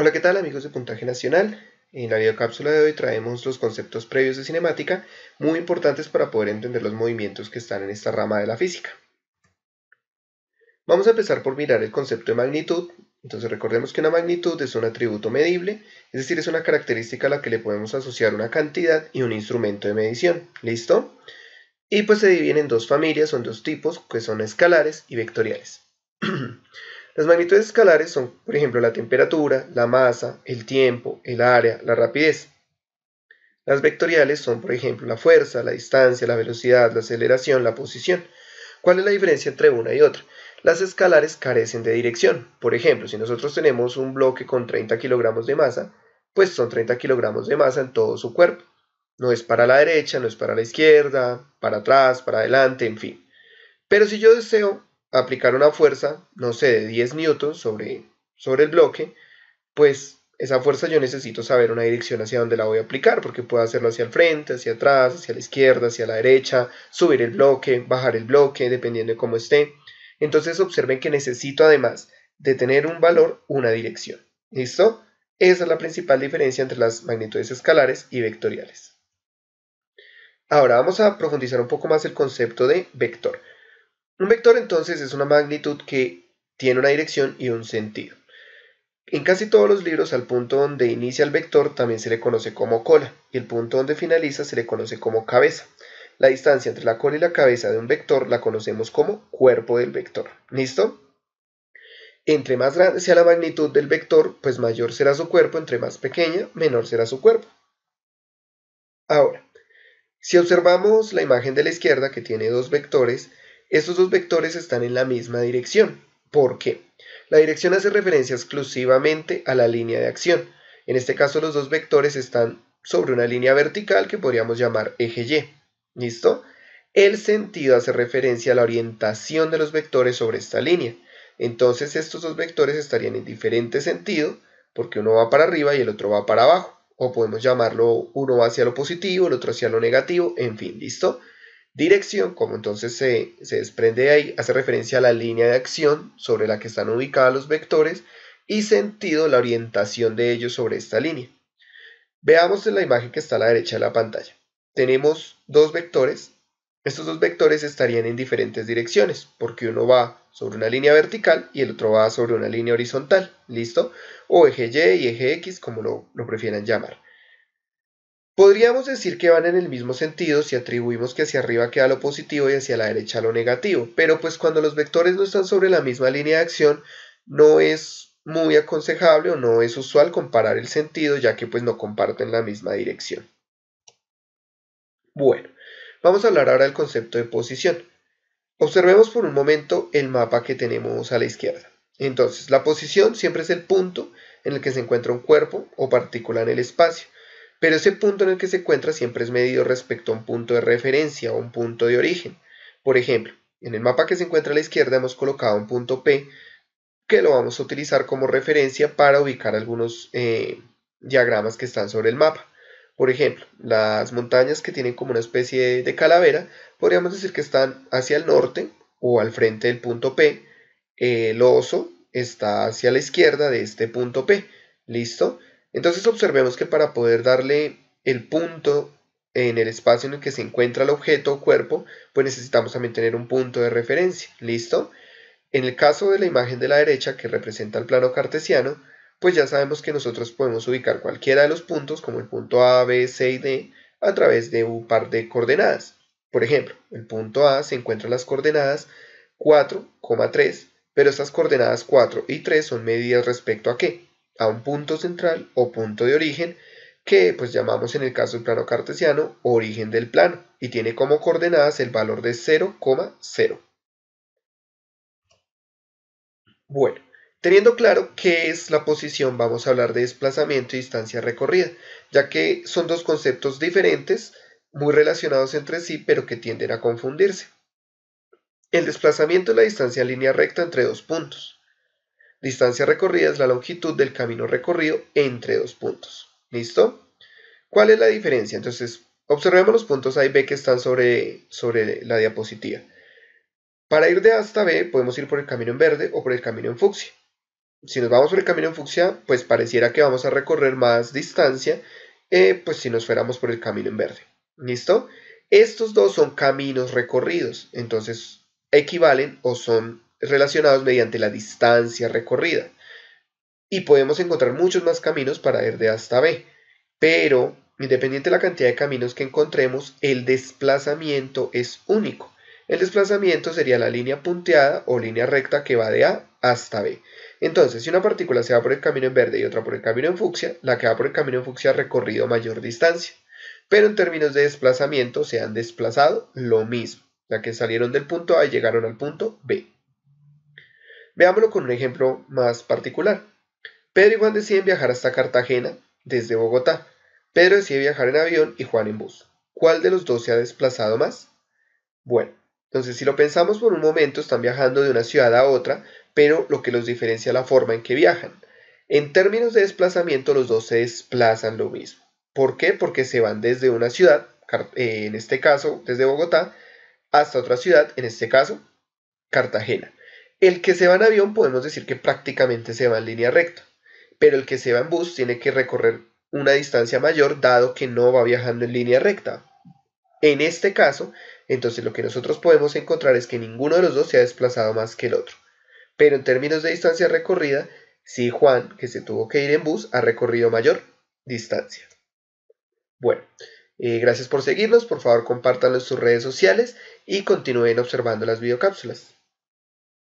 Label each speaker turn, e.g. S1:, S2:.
S1: Hola, ¿qué tal amigos de Puntaje Nacional? En la videocápsula de hoy traemos los conceptos previos de cinemática muy importantes para poder entender los movimientos que están en esta rama de la física. Vamos a empezar por mirar el concepto de magnitud. Entonces recordemos que una magnitud es un atributo medible, es decir, es una característica a la que le podemos asociar una cantidad y un instrumento de medición. ¿Listo? Y pues se dividen en dos familias, son dos tipos, que son escalares y vectoriales. Las magnitudes escalares son, por ejemplo, la temperatura, la masa, el tiempo, el área, la rapidez. Las vectoriales son, por ejemplo, la fuerza, la distancia, la velocidad, la aceleración, la posición. ¿Cuál es la diferencia entre una y otra? Las escalares carecen de dirección. Por ejemplo, si nosotros tenemos un bloque con 30 kilogramos de masa, pues son 30 kilogramos de masa en todo su cuerpo. No es para la derecha, no es para la izquierda, para atrás, para adelante, en fin. Pero si yo deseo aplicar una fuerza, no sé, de 10 newtons sobre, sobre el bloque, pues esa fuerza yo necesito saber una dirección hacia dónde la voy a aplicar, porque puedo hacerlo hacia el frente, hacia atrás, hacia la izquierda, hacia la derecha, subir el bloque, bajar el bloque, dependiendo de cómo esté. Entonces observen que necesito además de tener un valor, una dirección. ¿Listo? Esa es la principal diferencia entre las magnitudes escalares y vectoriales. Ahora vamos a profundizar un poco más el concepto de vector. Un vector entonces es una magnitud que tiene una dirección y un sentido. En casi todos los libros al punto donde inicia el vector también se le conoce como cola y el punto donde finaliza se le conoce como cabeza. La distancia entre la cola y la cabeza de un vector la conocemos como cuerpo del vector. ¿Listo? Entre más grande sea la magnitud del vector, pues mayor será su cuerpo, entre más pequeña, menor será su cuerpo. Ahora, si observamos la imagen de la izquierda que tiene dos vectores, estos dos vectores están en la misma dirección. ¿Por qué? La dirección hace referencia exclusivamente a la línea de acción. En este caso los dos vectores están sobre una línea vertical que podríamos llamar eje Y. ¿Listo? El sentido hace referencia a la orientación de los vectores sobre esta línea. Entonces estos dos vectores estarían en diferente sentido porque uno va para arriba y el otro va para abajo. O podemos llamarlo uno va hacia lo positivo, el otro hacia lo negativo, en fin, ¿listo? Dirección, como entonces se, desprende ahí, hace referencia a la línea de acción sobre la que están ubicados los vectores y sentido, la orientación de ellos sobre esta línea. Veamos en la imagen que está a la derecha de la pantalla. Tenemos dos vectores. Estos dos vectores estarían en diferentes direcciones, porque uno va sobre una línea vertical y el otro va sobre una línea horizontal, ¿listo? O eje Y y eje X, como lo prefieran llamar. Podríamos decir que van en el mismo sentido si atribuimos que hacia arriba queda lo positivo y hacia la derecha lo negativo, pero pues cuando los vectores no están sobre la misma línea de acción, no es muy aconsejable o no es usual comparar el sentido ya que pues no comparten la misma dirección. Bueno, vamos a hablar ahora del concepto de posición. Observemos por un momento el mapa que tenemos a la izquierda. Entonces, la posición siempre es el punto en el que se encuentra un cuerpo o partícula en el espacio. Pero ese punto en el que se encuentra siempre es medido respecto a un punto de referencia o un punto de origen. Por ejemplo, en el mapa que se encuentra a la izquierda hemos colocado un punto P que lo vamos a utilizar como referencia para ubicar algunos eh, diagramas que están sobre el mapa. Por ejemplo, las montañas que tienen como una especie de calavera, podríamos decir que están hacia el norte o al frente del punto P. El oso está hacia la izquierda de este punto P. ¿Listo? Entonces observemos que para poder darle el punto en el espacio en el que se encuentra el objeto o cuerpo, pues necesitamos también tener un punto de referencia, ¿listo? En el caso de la imagen de la derecha, que representa el plano cartesiano, pues ya sabemos que nosotros podemos ubicar cualquiera de los puntos, como el punto A, B, C y D, a través de un par de coordenadas. Por ejemplo, el punto A se encuentran las coordenadas 4,3, pero estas coordenadas 4 y 3 son medidas respecto a qué? a un punto central o punto de origen que pues llamamos en el caso del plano cartesiano origen del plano y tiene como coordenadas el valor de 0,0. Bueno, teniendo claro qué es la posición vamos a hablar de desplazamiento y distancia recorrida, ya que son dos conceptos diferentes, muy relacionados entre sí, pero que tienden a confundirse. El desplazamiento es la distancia en línea recta entre dos puntos. Distancia recorrida es la longitud del camino recorrido entre dos puntos. ¿Listo? ¿Cuál es la diferencia? Entonces, observemos los puntos A y B que están sobre, sobre la diapositiva. Para ir de A hasta B podemos ir por el camino en verde o por el camino en fucsia. Si nos vamos por el camino en fucsia, pues pareciera que vamos a recorrer más distancia, eh, pues si nos fuéramos por el camino en verde. ¿Listo? Estos dos son caminos recorridos, entonces equivalen o son relacionados mediante la distancia recorrida. Y podemos encontrar muchos más caminos para ir de A hasta B, pero independiente de la cantidad de caminos que encontremos, el desplazamiento es único. El desplazamiento sería la línea punteada o línea recta que va de A hasta B. Entonces, si una partícula se va por el camino en verde y otra por el camino en fucsia, la que va por el camino en fucsia ha recorrido mayor distancia. Pero en términos de desplazamiento se han desplazado lo mismo, la que salieron del punto A llegaron al punto B. Veámoslo con un ejemplo más particular. Pedro y Juan deciden viajar hasta Cartagena desde Bogotá. Pedro decide viajar en avión y Juan en bus. ¿Cuál de los dos se ha desplazado más? Bueno, entonces si lo pensamos por un momento, están viajando de una ciudad a otra, pero lo que los diferencia es la forma en que viajan. En términos de desplazamiento, los dos se desplazan lo mismo. ¿Por qué? Porque se van desde una ciudad, eh, en este caso desde Bogotá, hasta otra ciudad, en este caso Cartagena. El que se va en avión podemos decir que prácticamente se va en línea recta, pero el que se va en bus tiene que recorrer una distancia mayor dado que no va viajando en línea recta. En este caso, entonces lo que nosotros podemos encontrar es que ninguno de los dos se ha desplazado más que el otro. Pero en términos de distancia recorrida, sí Juan, que se tuvo que ir en bus, ha recorrido mayor distancia. Bueno, eh, gracias por seguirnos, por favor compártanlo en sus redes sociales y continúen observando las videocápsulas.